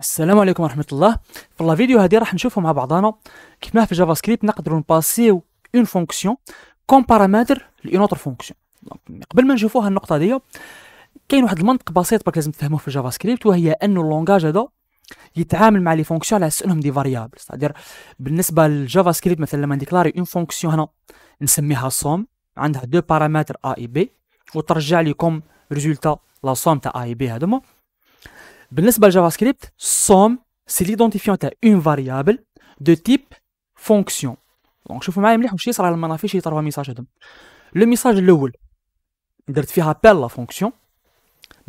السلام عليكم ورحمه الله في الفيديو هذه راح نشوفو مع بعضنا كيف ما في جافا سكريبت نقدرو نباسيو اون فونكسيون كوم بارامتر لاون اوتر فونكسيون قبل ما نشوفوها النقطه هادية كاين واحد المنطق بسيط برك لازم تفهموه في الجافا سكريبت وهي انه اللونجاج هذا يتعامل مع لي فونكسيون على اساس انهم دي فاريابل ستادير بالنسبه للجافا سكريبت مثلا لما نديكلاري اون فونكسيون هنا نسميها صوم عندها دو بارامتر ا اي بي وترجع لكم ريزولتا لا صوم تاع ا اي بي هذوما Dans le JavaScript, somme c'est l'identifiant d'une variable de type fonction. Donc je vais vous une recherche, ça va me faire afficher trois messages. Le message le haut, d'artifier à la fonction,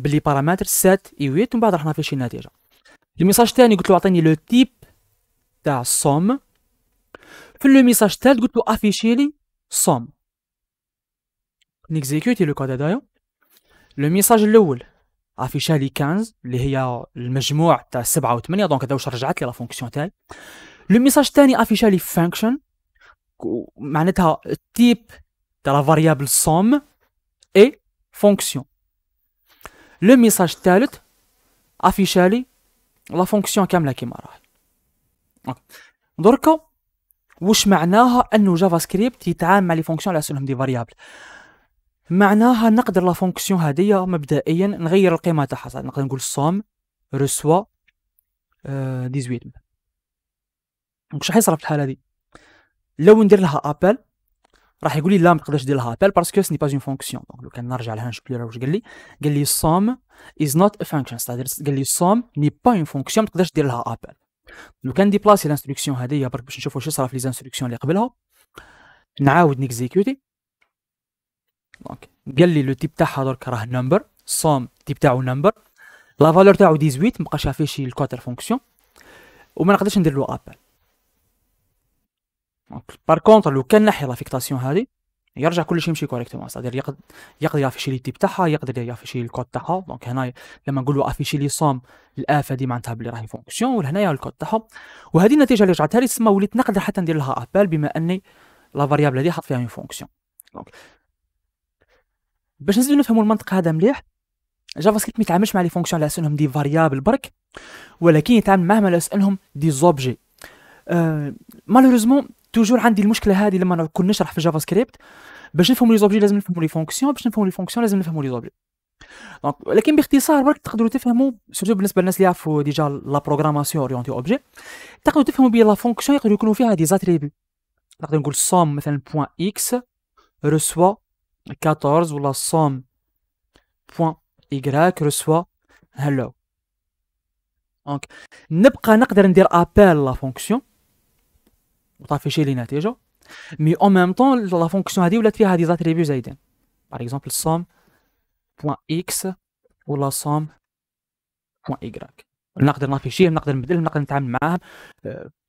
les paramètres 7 et 8, nous va d'art faire afficher Le message tel, nous allons le type de somme. Pour le message tel, nous allons afficher le somme. On exécute le code d'art. Le message le haut. افيشالي لي 15 اللي هي المجموع تاع 7 و8 دونك هذا واش رجعت لي لا فونكسيون تاعي لو ميساج الثاني افيشالي لي فانكشن معناتها التيب تاع لا فاريابل سوم اي فونكسيون لو ميساج الثالث افيشالي لي لا فونكسيون كامله كيما راهي دركا واش معناها انه جافا سكريبت يتعامل مع لي فونكسيون على اسمهم دي فاريابل معناها نقدر لا فونكسيون هادية مبدئيا نغير القيمه تاعها نقدر نقول صوم رسوا ديزويت 18 دونك شحال يصرف الحاله هادي لو ندير لها ابل راح يقول لي لا ما تقدرش دير لها ابل باسكو سني با اون فونكسيون دونك لو كان نرجع لها نشوف لي واش قال لي قال لي صوم از نوت ا فانكشن استادير قال لي صوم ني با اون فونكسيون ما تقدرش دير لها ابل لو كان ديبلاسي لانستركسيون هادية برك باش نشوف واش صرا في لي زانستركسيون اللي قبلها نعاود نيكزيكوتي دونك قال لي لو تيب تاعها درك راه نمبر صوم تيب تاعو نمبر لا فالور تاعو 18 مابقاش افيشي الكوتر فونكسيون وما نقدرش ندير له ابل بار كونتر لو كان نحي لافيكتاسيون هذه يرجع كلشي يمشي كوريكتومون سادير يقدر يقدر يافيشي لي تيب تاعها يقدر يافيشي الكود تاعها دونك هنا لما نقولوا افيشي لي صوم الاف هذه معناتها بلي راهي فونكسيون ولهنايا الكود تاعها وهذه النتيجه اللي رجعتها لي تسمى وليت نقدر حتى ندير لها ابال بما اني لا فاريابل هذه حط فيها اون فونكسيون دونك باش نزيدو نفهموا المنطق هذا مليح جافا سكريبت ما يتعاملش مع لي فونكسيون على اسئلهم دي فاريابل برك ولكن يتعامل معاهم على اسئلهم دي زوبجي أه مالوريزمون توجور عندي المشكله هذه لما نكون نشرح في جافا سكريبت باش نفهموا لي زوبجي لازم نفهموا لي فونكسيون باش نفهموا لي فونكسيون لازم نفهموا لي زوبجي دونك ولكن باختصار برك تقدروا تفهموا سورتو بالنسبه للناس اللي يعرفوا ديجا لا بروغراماسيون اورينتي اوبجي تقدروا تفهموا بلي لا فونكسيون يقدروا يكونوا فيها دي زاتريبي نقدر نقول سوم مثلا بوان اكس رسوا 14 ou la somme.y reçoit hello. Donc, ne pas appeler la fonction, on a affiché les nateurs, mais en même temps, la fonction a dit qu'il y a des attributs. Par exemple, la somme.x ou la somme.y. On a affiché, on a affiché, on a affiché, on a affiché un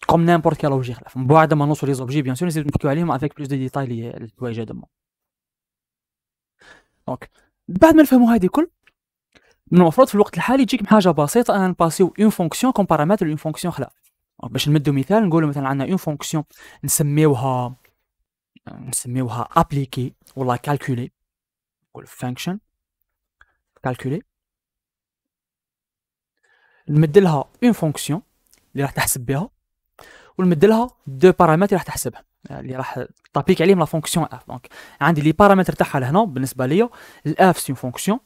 comme n'importe quel objet. On peut demander sur les objets, bien sûr, les équivalents, mais avec plus de détails, il y a des demandes. دونك بعد ما نفهموا هذه الكل من المفروض في الوقت الحالي تجيك حاجه بسيطه انا نباسيو اون فونكسيون كوم بارامتر اون فونكسيون خلا باش نمدوا مثال نقولوا مثلا عندنا اون فونكسيون نسميوها نسميوها ابليكي ولا كالكولي نقول فانكشن كالكولي نمدلها اون فونكسيون اللي راح تحسب بها لها دو بارامتر راح تحسبها Il y a fonction F. Donc, on a des paramètres qui sont là. F c'est une fonction.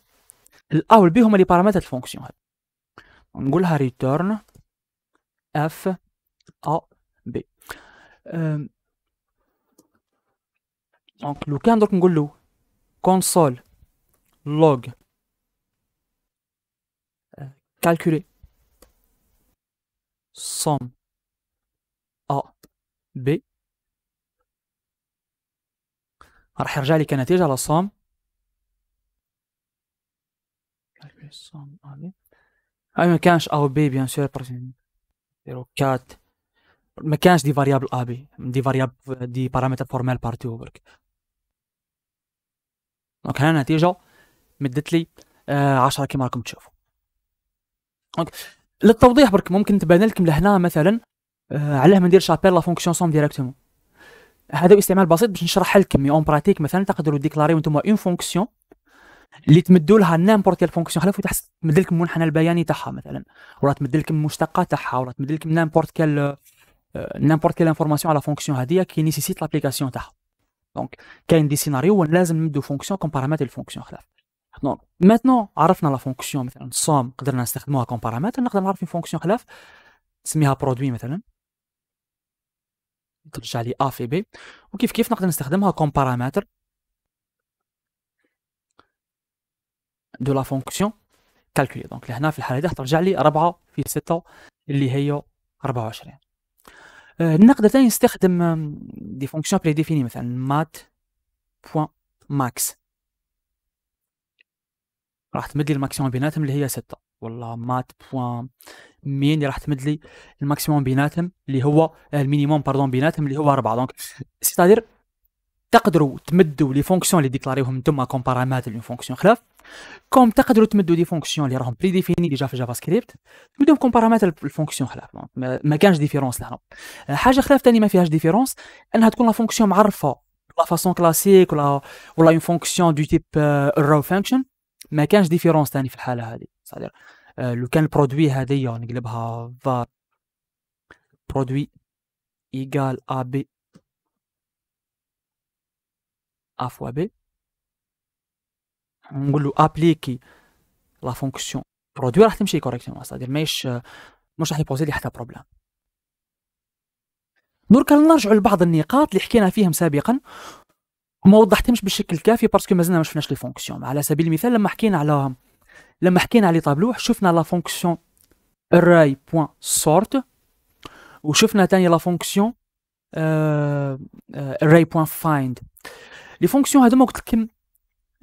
A et B sont les paramètres de la fonction. Donc, on va faire return F A B. Euh, donc, on va console log calculé somme A B. راح يرجع لي كنتيجة للصم الصم هذه هاي ما كانش او بي بيان سور ديرو كات ما كانش دي فاريابل ابي دي فاريابل دي بارامتر فورمال بارتي برك دونك هنا النتيجة مدت لي 10 آه، عشرة كيما راكم تشوفوا دونك للتوضيح برك ممكن تبان لكم لهنا مثلا آه، علاه ما نديرش ابيل لا فونكسيون سوم ديريكتومون هذا استعمال بسيط باش نشرح لكم مي اون براتيك مثلا تقدروا ديكلاري وانتم اون فونكسيون اللي تمدوا لها نامبورت كيل فونكسيون خلاف تحس تمد لكم المنحنى البياني تاعها مثلا ولا تمد لكم المشتقه تاعها ولا تمد لكم نامبورت كيل نامبورت كيل انفورماسيون على فونكسيون هذه كي نيسيسيت لابليكاسيون تاعها دونك كاين دي سيناريو وين لازم نمدو فونكسيون كوم بارامتر الفونكسيون خلاف دونك ميتنو عرفنا لا فونكسيون مثلا صوم قدرنا نستخدموها كوم بارامتر نقدر نعرف فونكسيون خلاف نسميها برودوي مثلا ترجع لي ا في بي وكيف كيف نقدر نستخدمها كوم بارامتر دو لا فونكسيون كالكولي دونك لهنا في الحاله هذه ترجع لي 4 في 6 اللي هي 24 آه، نقدر ثاني نستخدم دي فونكسيون بري ديفيني مثلا مات بوان ماكس راح تمد لي الماكسيموم بيناتهم اللي هي 6 والله مات بوان مين اللي راح تمد لي الماكسيموم بيناتهم اللي هو آه، المينيموم باردون بيناتهم اللي هو اربعه دونك سيتادير تقدروا تمدوا لي فونكسيون اللي ديكلاريوهم نتوما كومبارامات لون فونكسيون خلاف كوم تقدروا تمدوا دي فونكسيون اللي راهم بري ديفيني ديجا في جافا سكريبت تمدوهم كومبارامات الفونكسيون خلاف ما كانش ديفيرونس لهنا آه، حاجه خلاف ثاني ما فيهاش ديفيرونس انها تكون لا فونكسيون معرفه لا فاسون كلاسيك ولا ولا اون فونكسيون دو تيب رو فانكشن ما كانش ديفيرونس ثاني في الحاله هذه سادير آه، لو كان البرودوي هذيا نقلبها يعني فار برودوي ايكال ا بي ا فوا بي نقولو ابليكي لا فونكسيون برودوي راح تمشي كوريكتيون سادير ماهيش مش راح يبوزي لي حتى بروبليم درك نرجعوا لبعض النقاط اللي حكينا فيهم سابقا وما وضحتهمش بالشكل الكافي باسكو مازلنا ما شفناش لي فونكسيون على سبيل المثال لما حكينا على لما حكينا على طابلو شفنا لا فونكسيون array.sort وشفنا تاني لا فونكسيون array.find آه، آه، لي فونكسيون هذوما قلت لكم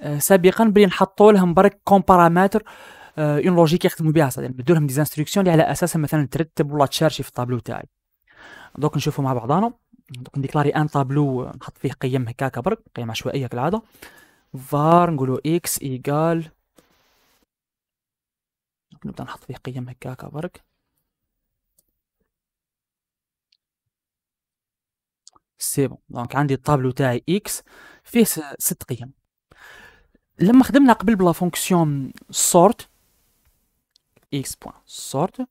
آه، سابقا بلي نحطوا لهم برك كومباراماتر اون لوجيك يخدموا بها يعني ندير لهم ديزانستركسيون اللي على اساسها مثلا ترتب ولا تشارشي في الطابلو تاعي دوك نشوفوا مع بعضنا دوك نديكلاري ان طابلو نحط فيه قيم هكاك برك قيم عشوائيه كالعاده فار نقولوا اكس ايكال نبدا نحط فيه قيم هكاكا برك سي بون دونك عندي الطابلو تاعي اكس فيه ست قيم لما خدمنا قبل بلا فونكسيون سورت اكس بوان سورت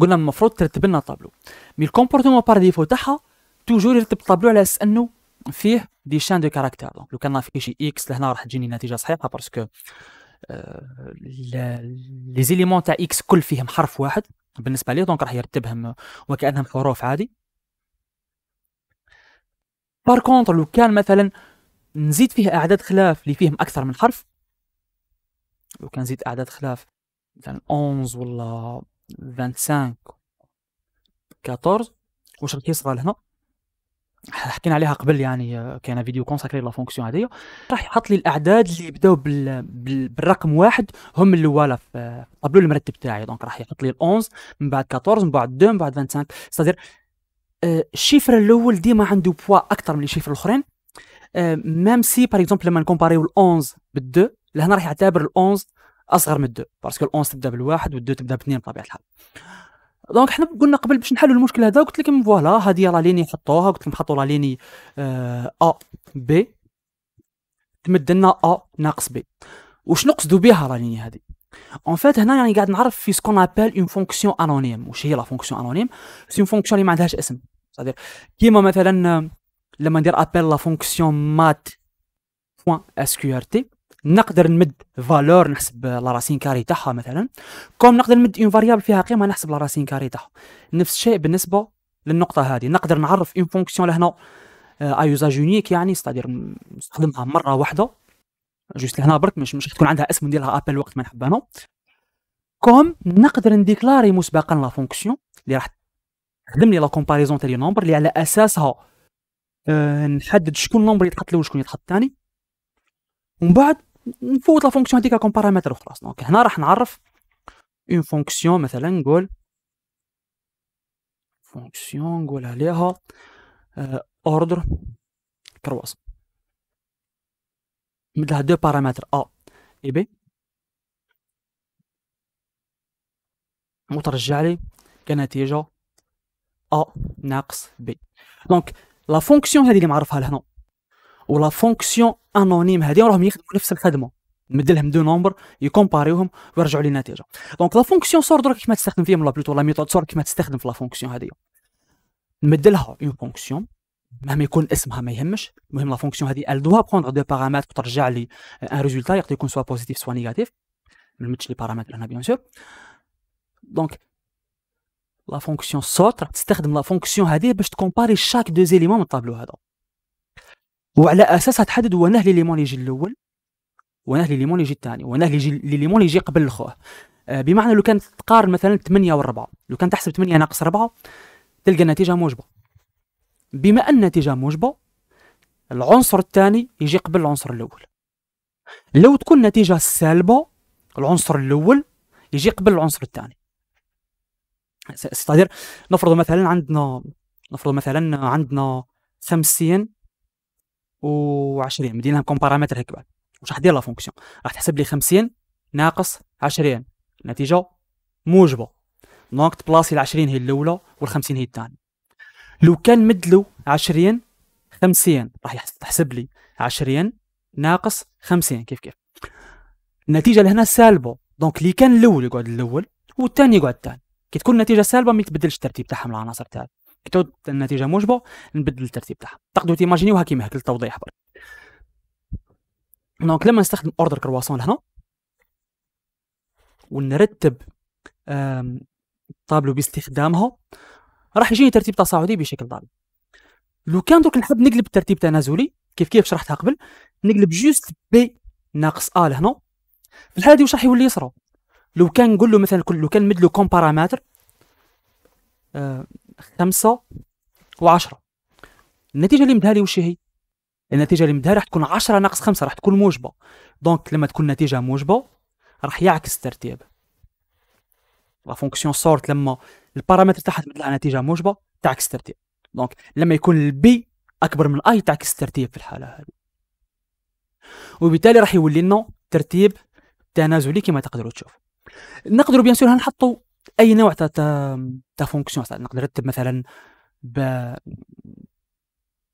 قلنا المفروض ترتب لنا طابلو مي الكومبورتمون بار ديفو تاعها توجور يرتب طابلو على اساس انه فيه دي شان دو كاركتير دونك لو كان فيه شي اكس لهنا راح تجيني نتيجه صحيحه باسكو لي زيليمون تاع اكس كل فيهم حرف واحد بالنسبه لي دونك راح يرتبهم وكانهم حروف عادي بار كونتر لو كان مثلا نزيد فيه اعداد خلاف اللي فيهم اكثر من حرف لو كان نزيد اعداد خلاف مثلا 11 ولا 25 14 واش راح يصغر هنا حكينا عليها قبل يعني كان فيديو كونساكري لا فونكسيون هذيا راح يحط لي الاعداد اللي يبداو بال... بال... بالرقم واحد هم الاولى في الطابلو المرتب تاعي دونك راح يحط لي 11 من بعد 14 من بعد 2 من بعد 25 استاذير آه، الشيفر الاول ديما عنده بوا اكثر من الشيفر الاخرين آه، ميم سي باغ اكزومبل لما نكومباريو ال 11 بال2 لهنا راح يعتبر ال 11 اصغر من 2 باسكو ال 11 تبدا بالواحد وال2 تبدا باثنين بطبيعه الحال دونك حنا قلنا قبل باش نحلوا المشكل هذا قلت لكم فوالا هذه راه ليني حطوها قلت لكم حطوا لا ليني ا آه بي تمد لنا ا ناقص بي واش نقصدوا بها لا ليني هذه اون فات هنا يعني قاعد نعرف في سكون ابال اون فونكسيون انونيم واش هي لا فونكسيون انونيم سي اون فونكسيون اللي ما عندهاش اسم صدير كيما مثلا لما ندير ابل لا فونكسيون مات بوان اس كيو ار تي نقدر نمد فالور نحسب لا راسين كاري تاعها مثلا كوم نقدر نمد اون فاريابل فيها قيمه نحسب لا راسين كاري تاعها نفس الشيء بالنسبه للنقطه هذه نقدر نعرف اون فونكسيون لهنا ايوزاج آه، يونيك يعني ستادير نستخدمها مره واحده جوست لهنا برك مش مش تكون عندها اسم نديرها ابل وقت ما نحب انا كوم نقدر نديكلاري مسبقا لا فونكسيون اللي راح تخدم لي لا كومباريزون تاع لي نومبر اللي على اساسها آه، نحدد شكون نومبر يتحط الاول وشكون يتحط الثاني ومن بعد نفوت لا فونكسيون هذيك كون بارامتر وخلاص دونك هنا راح نعرف اون فونكسيون مثلا نقول فونكسيون نقول عليها اوردر آه، كرواس لها دو بارامتر ا آه. اي بي وترجع لي كنتيجه ا آه، ناقص بي دونك لا فونكسيون هذه اللي معرفها لهنا ولا فونكسيون انونيم هذه راهم يخدموا نفس الخدمه نمد لهم دو نومبر يكومباريوهم ويرجعوا لي نتيجه دونك لا فونكسيون سور دروك كيما تستخدم فيهم لا بلوتو لا ميثود سور كيما تستخدم في لا فونكسيون هذه نمد لها اون فونكسيون مهما يكون اسمها ما يهمش المهم لا فونكسيون هذه ال دو بروندر دو بارامتر ترجع لي ان ريزولتا يقدر يكون سوا بوزيتيف سوا نيجاتيف ما نمدش لي بارامتر هنا بيان سور دونك لا فونكسيون سورت راح تستخدم لا فونكسيون هذه باش تكومباري شاك دو زيليمون من الطابلو هذا وعلى اساسها تحدد هو نهلي ليمون يجي الاول ونهلي ليمون يجي الثاني ونهلي يجي ليمون يجي قبل الخوه آه، بمعنى لو كانت تقارن مثلا 8 و4 لو كان تحسب 8 ناقص 4 تلقى النتيجه موجبه بما ان النتيجه موجبه العنصر الثاني يجي قبل العنصر الاول لو تكون النتيجه سالبه العنصر الاول يجي قبل العنصر الثاني ستادير نفرض مثلا عندنا نفرض مثلا عندنا خمسين و20 مدينا لهم كومبارامتر هيك بعد واش راح دير لا فونكسيون راح تحسب لي 50 ناقص 20 نتيجه موجبه دونك تبلاصي ال 20 هي الاولى وال 50 هي الثانيه لو كان مدلو 20 50 راح تحسب لي 20 ناقص 50 كيف كيف النتيجه لهنا سالبه دونك اللي كان الاول يقعد الاول والثاني يقعد الثاني كي تكون النتيجه سالبه ما يتبدلش الترتيب تاعهم العناصر تاعها كتعود النتيجه موجبه نبدل الترتيب تاعها تقدروا تيماجينيوها كيما هكا للتوضيح برك دونك لما نستخدم اوردر كرواسون لهنا ونرتب الطابلو باستخدامها راح يجيني ترتيب تصاعدي بشكل ضال لو كان درك نحب نقلب الترتيب تنازلي كيف كيف شرحتها قبل نقلب جوست بي ناقص ا لهنا في الحاله دي واش راح يولي يصرى لو كان نقول له مثلا كل لو كان نمد له كومبارامتر آه، خمسة وعشرة النتيجة اللي مدها لي واش هي النتيجة اللي مدها راح تكون عشرة ناقص خمسة راح تكون موجبة دونك لما تكون النتيجة موجبة راح يعكس الترتيب لا فونكسيون سورت لما البارامتر تاعها تمد لها نتيجة موجبة تعكس الترتيب دونك لما يكون البي اكبر من الاي تعكس الترتيب في الحالة هذه وبالتالي راح يولي لنا ترتيب تنازلي كما تقدروا تشوفوا نقدروا بيان سور نحطوا اي نوع تاع تاع فونكسيون نقدر نرتب مثلا ب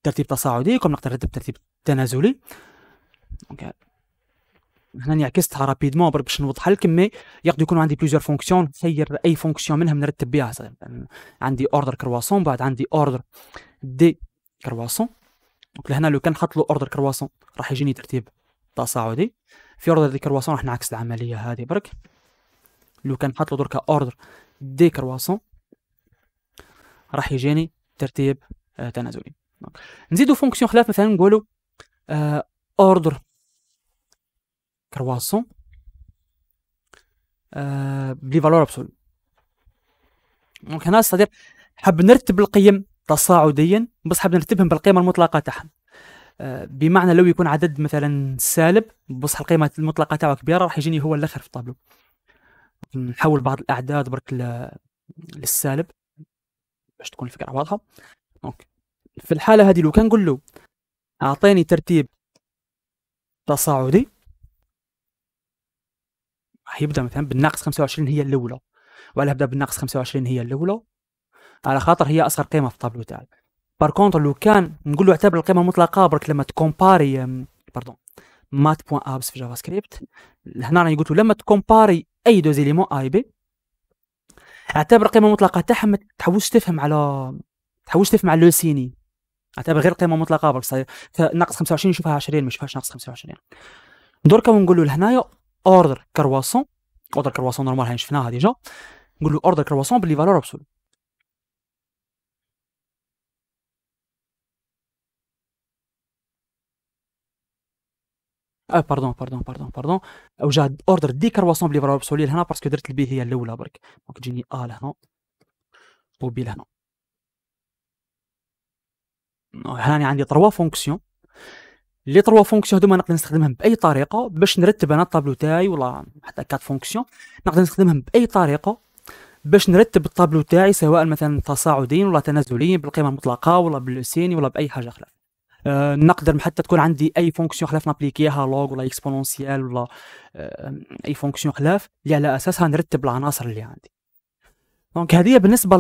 ترتيب تصاعدي كما نقدر نرتب ترتيب تنازلي دونك هنا عكستها رابيدمون برك باش نوضح لك مي يقدر يكون عندي بليزيور فونكسيون نخير اي فونكسيون منهم نرتب بها عندي اوردر كرواسون بعد عندي اوردر دي كرواسون دونك لهنا لو كان نحط له اوردر كرواسون راح يجيني ترتيب تصاعدي في اوردر دي كرواسون راح نعكس العمليه هذه برك لو كان حاط له دركا اوردر دي كرواسون راح يجيني ترتيب آه، تنازلي نزيدو فونكسيون خلاف مثلا نقولو آه، اوردر كرواسون آه، بلي فالور ابسول دونك هنا استدير حاب نرتب القيم تصاعديا بس حاب نرتبهم بالقيمه المطلقه تاعهم بمعنى لو يكون عدد مثلا سالب بصح القيمه المطلقه تاعو كبيره راح يجيني هو الاخر في الطابلو نحول بعض الاعداد برك للسالب باش تكون الفكره واضحه دونك في الحاله هذه لو كان نقول له اعطيني ترتيب تصاعدي راح يبدا مثلا بالناقص 25 هي الاولى وعلاه بدا بالناقص 25 هي الاولى على خاطر هي اصغر قيمه في الطابلو تاعك بار كونتر لو كان نقول له اعتبر القيمه المطلقه برك لما تكومباري باردون مات بوان ابس في جافا سكريبت هنا راني قلت لما تكومباري اي دوز ايليمون اي بي اعتبر القيمه المطلقه تاعها ما تحوش تفهم على تحوش تفهم على لو سيني اعتبر غير قيمه مطلقه برك ناقص 25 نشوفها 20 ما نشوفهاش ناقص 25 دركا ونقولوا لهنايا اوردر كرواسون اوردر كرواسون نورمال هاي شفناها ديجا نقول له اوردر كرواسون بلي فالور ابسولو اه باردون باردون باردون باردون جا اوردر دي كرواسون بلي رابسو لي لهنا باسكو درت البي هي الاولى برك دونك تجيني ا لهنا وبي لهنا هاني عندي تروا فونكسيون لي تروا فونكسيون هذوما نقدر نستخدمهم باي طريقه باش نرتب انا الطابلو تاعي ولا حتى كات فونكسيون نقدر نستخدمهم باي طريقه باش نرتب الطابلو تاعي سواء مثلا تصاعديا ولا تنازليا بالقيمه المطلقه ولا بالسيني ولا باي حاجه اخرى آه، نقدر حتى تكون عندي اي فونكسيون خلاف نابليكيها لوغ ولا اكسبونونسيال ولا آه، اي فونكسيون خلاف اللي على اساسها نرتب العناصر اللي عندي دونك هذه بالنسبه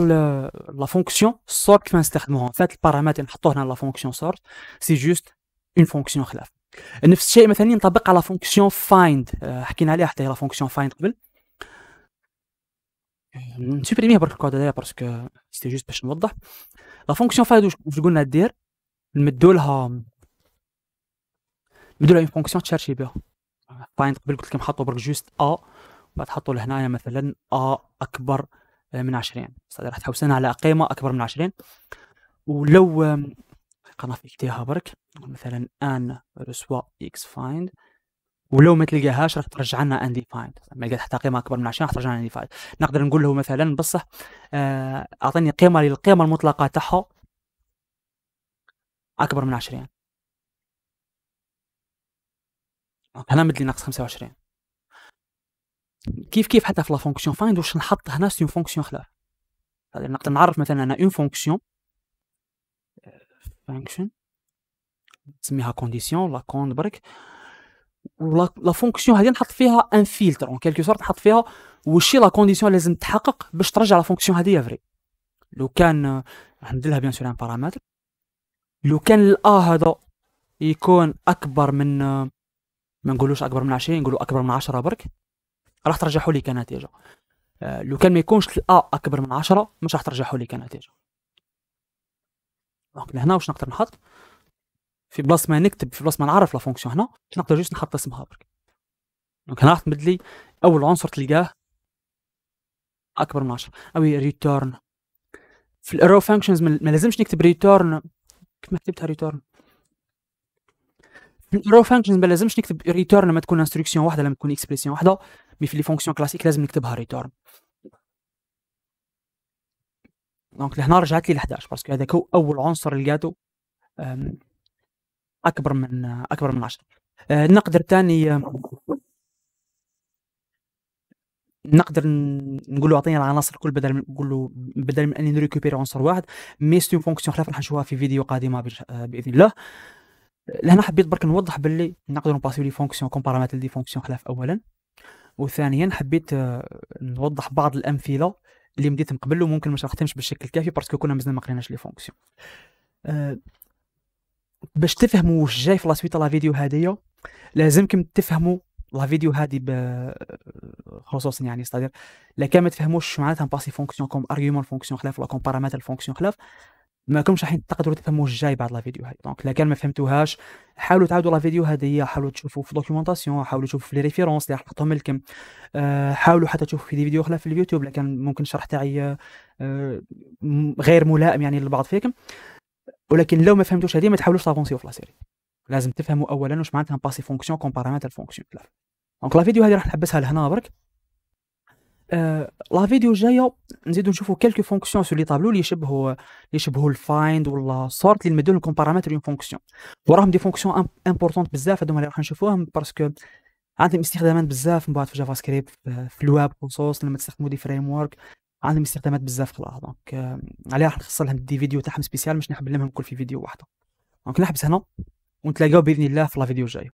لا فونكسيون سورت كيفاش نستخدموها فات البارامتر نحطوه هنا لا فونكسيون سورت سي جوست اون فونكسيون خلاف نفس الشيء مثلا ينطبق على فونكسيون فايند آه، حكينا عليها حتى هي لا فونكسيون فايند قبل نسوبريميه برك الكود هذايا باسكو سيتي جوست باش نوضح لا فونكسيون فايند واش قلنا دير نمدولها نمدولها اون فونكسيون تشارشي بها فايند قبل قلت لكم حطوا برك جوست ا بعد حطوا لهنايا مثلا ا اكبر من 20 صافي راح تحوسنا على قيمه اكبر من 20 ولو في قنافلتيها برك مثلا ان رسوا اكس فايند ولو ما تلقاهاش راح ترجع لنا فايند ما لقيت حتى قيمه اكبر من 20 راح ترجع لنا فايند نقدر نقول له مثلا بصح آه، اعطيني قيمه للقيمه المطلقه تاعها اكبر من 20 هنا مدلي ناقص 25 كيف كيف حتى في لا فونكسيون فايند واش نحط هنا سي فونكسيون خلاف نقدر نعرف مثلا انا اون فونكسيون فانكشن نسميها كونديسيون لا كوند برك ولا فونكسيون هذه نحط فيها ان فيلتر اون كيلكو سورت نحط فيها وشي لا كونديسيون لازم تحقق باش ترجع لا فونكسيون هذه فري لو كان راح آه، لها بيان سور ان بارامتر لو كان الأ هذا يكون أكبر من ما نقولوش أكبر من 20 نقولوا أكبر من 10 برك راح ترجحوا لي كنتيجة آه، لو كان ما يكونش الأ أكبر من 10 مش راح ترجحوا لي كنتيجة دونك لهنا واش نقدر نحط في بلاص ما نكتب في بلاص ما نعرف لا فونكسيون هنا نقدر جوست نحط اسمها برك دونك هنا راح تمدلي لي اول عنصر تلقاه اكبر من 10 او ريتورن في الأرو فانكشنز ما لازمش نكتب ريتورن كيف ما كتبتها ريتورن في الرو فانكشنز ما لازمش نكتب ريتورن لما تكون انستركسيون واحده لما تكون اكسبريسيون واحده مي في لي فونكسيون كلاسيك لازم نكتبها ريتورن دونك لهنا رجعت لي ل 11 باسكو هذاك هو اول عنصر لقيته اكبر من آه، اكبر من 10 آه، النقد الثاني نقدر نقول له اعطينا العناصر الكل بدل من نقول له بدل من اني نريكوبيري عنصر واحد مي سي فونكسيون خلاف راح نشوفها في فيديو قادمه آه، باذن الله لهنا حبيت برك نوضح باللي نقدر نباسيو لي فونكسيون كومبارامات دي فونكسيون خلاف اولا وثانيا حبيت آه، نوضح بعض الامثله اللي مديت من قبل وممكن ما شرحتهمش بالشكل الكافي باسكو كنا مازال ما قريناش لي فونكسيون أه باش تفهموا واش جاي في لا سويت لا فيديو هذيا لازمكم تفهموا لا فيديو هادي خصوصا يعني ستادير لا كان ما تفهموش معناتها باسي فونكسيون كوم ارغيومون فونكسيون خلاف ولا كوم بارامتر فونكسيون خلاف ما كنتش راح تقدروا تفهموا الجاي بعد لا فيديو هاي دونك لا كان ما فهمتوهاش حاولوا تعاودوا لا فيديو هذه حاولوا تشوفوا في دوكيومونطاسيون حاولوا تشوفوا في لي ريفيرونس اللي حطهم لكم آه، حاولوا حتى تشوفوا في دي فيديو خلاف في اليوتيوب لكن ممكن الشرح تاعي آه، غير ملائم يعني للبعض فيكم ولكن لو ما فهمتوش هذه ما تحاولوش تافونسيو في لا سيري لازم تفهموا اولا واش معناتها باسي فونكسيون بارامتر فونكسيون دونك لا فيديو هذه راح نحبسها لهنا برك لا آه، فيديو الجايه نزيدو نشوفو كيلكو فونكسيون سو لي طابلو اللي يشبهوا اللي يشبهوا الفايند ولا سورت اللي نمدو لكم بارامتر اون فونكسيون وراهم دي فونكسيون امبورطونت بزاف هذوما اللي راح نشوفوهم باسكو عندهم استخدامات بزاف من بعد في جافا سكريبت في الويب خصوصا لما تستخدموا دي فريم ورك عندهم استخدامات بزاف خلاص دونك آه، عليها راح نخصص لهم دي فيديو تاعهم سبيسيال مش نحب نلمهم كل في فيديو واحده دونك نحبس هنا ونتلاقاو باذن الله في لا فيديو الجايه